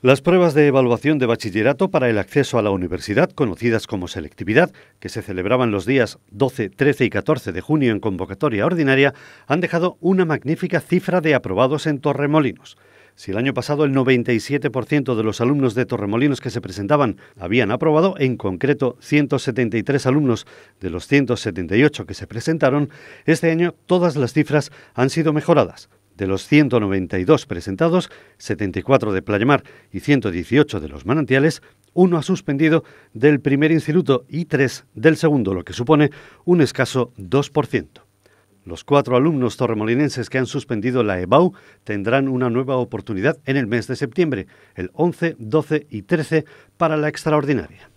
Las pruebas de evaluación de bachillerato para el acceso a la universidad, conocidas como selectividad, que se celebraban los días 12, 13 y 14 de junio en convocatoria ordinaria, han dejado una magnífica cifra de aprobados en Torremolinos. Si el año pasado el 97% de los alumnos de Torremolinos que se presentaban habían aprobado, en concreto 173 alumnos de los 178 que se presentaron, este año todas las cifras han sido mejoradas. De los 192 presentados, 74 de Playamar y 118 de los manantiales, uno ha suspendido del primer instituto y tres del segundo, lo que supone un escaso 2%. Los cuatro alumnos torremolinenses que han suspendido la EBAU tendrán una nueva oportunidad en el mes de septiembre, el 11, 12 y 13, para la extraordinaria.